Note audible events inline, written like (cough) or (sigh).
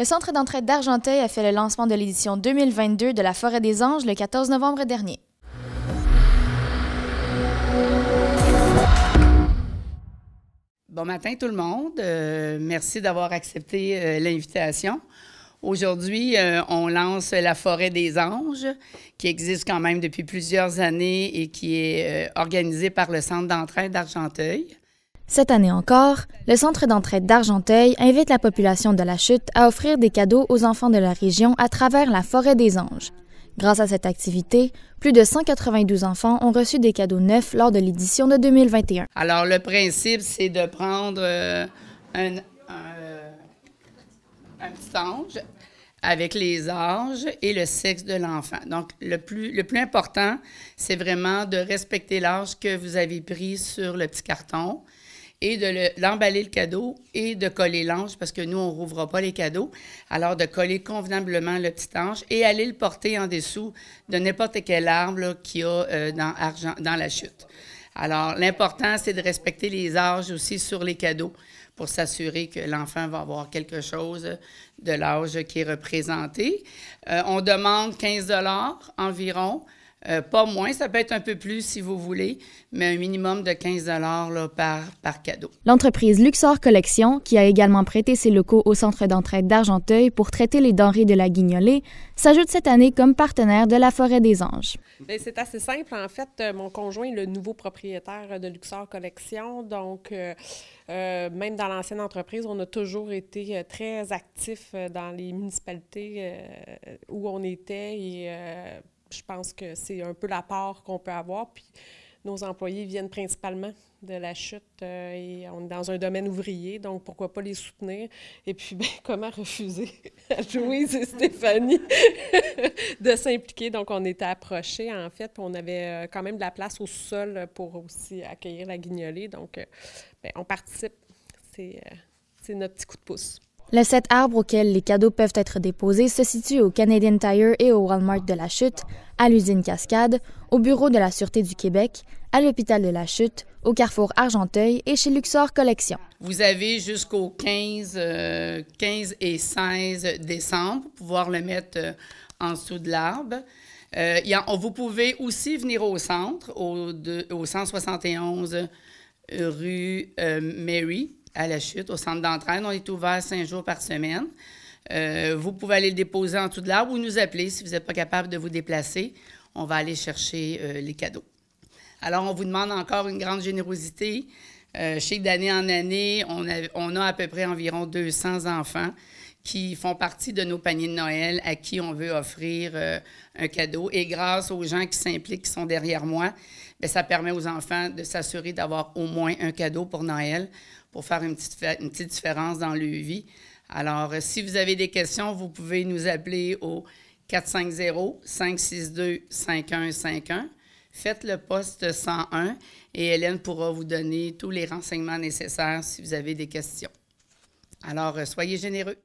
Le Centre d'entraide d'Argenteuil a fait le lancement de l'édition 2022 de la Forêt des Anges le 14 novembre dernier. Bon matin tout le monde. Euh, merci d'avoir accepté euh, l'invitation. Aujourd'hui, euh, on lance la Forêt des Anges, qui existe quand même depuis plusieurs années et qui est organisée par le Centre d'entraide d'Argenteuil. Cette année encore, le Centre d'entraide d'Argenteuil invite la population de la chute à offrir des cadeaux aux enfants de la région à travers la forêt des anges. Grâce à cette activité, plus de 192 enfants ont reçu des cadeaux neufs lors de l'édition de 2021. Alors le principe, c'est de prendre euh, un, petit ange avec les âges et le sexe de l'enfant. Donc, le plus, le plus important, c'est vraiment de respecter l'âge que vous avez pris sur le petit carton et de l'emballer le, cadeau et de coller l'ange parce que nous, on ne pas les cadeaux. Alors, de coller convenablement le petit ange et aller le porter en dessous de n'importe quel arbre qu'il y a euh, dans, la chute. Alors, l'important, c'est de respecter les âges aussi sur les cadeaux pour s'assurer que l'enfant va avoir quelque chose de l'âge qui est représenté. Euh, on demande 15 environ euh, pas moins, ça peut être un peu plus si vous voulez, mais un minimum de 15 là, par, par cadeau. L'entreprise Luxor Collection, qui a également prêté ses locaux au Centre d'entraide d'Argenteuil pour traiter les denrées de la guignolée, s'ajoute cette année comme partenaire de la Forêt des Anges. Ben, c'est assez simple. En fait, euh, mon conjoint est le nouveau propriétaire de Luxor Collection, donc... Euh, même dans l'ancienne entreprise, on a toujours été très actifs dans les municipalités où on était et je pense que c'est un peu la part qu'on peut avoir. Puis nos employés viennent principalement de la chute euh, et on est dans un domaine ouvrier, donc pourquoi pas les soutenir? Et puis, (laughs) ben, comment refuser à Louise et Stéphanie (laughs) de s'impliquer? Donc, on était approchés, en fait, on avait euh, quand même de la place au sol pour aussi accueillir la guignolée. Donc, euh, ben, on participe. C'est notre petit coup de pouce. Les sept arbres auxquels les cadeaux peuvent être déposés se situe au Canadian Tire et au Walmart de la Chute, à l'usine Cascade, au bureau de la Sûreté du Québec, à l'hôpital de la Chute, au carrefour Argenteuil et chez Luxor Collection. Vous avez jusqu'au 15, 15 euh, et 16 décembre pour pouvoir le mettre euh, en dessous de l'arbre. Euh, vous pouvez aussi venir au centre, au, au 171 rue Mary, à la chute, au centre d'entraîne. On est ouvert cinq jours par semaine. Euh, vous pouvez aller le déposer en dessous de l'arbre ou nous appeler si vous n'êtes pas capable de vous déplacer. On va aller chercher euh, les cadeaux. Alors, on vous demande encore une grande générosité. Euh, je d'année en année, on a, à peu près environ 200 enfants qui font partie de nos paniers de Noël, à qui on veut offrir euh, un cadeau. Et grâce aux gens qui s'impliquent, qui sont derrière moi, ben, ça permet aux enfants de s'assurer d'avoir au moins un cadeau pour Noël, pour faire une petite, une petite différence dans leur vie. Alors, euh, si vous avez des questions, vous pouvez nous appeler au 450-562-5151 faites le poste 101 et Hélène pourra vous donner tous les renseignements nécessaires si vous avez des questions. Alors, euh, soyez généreux.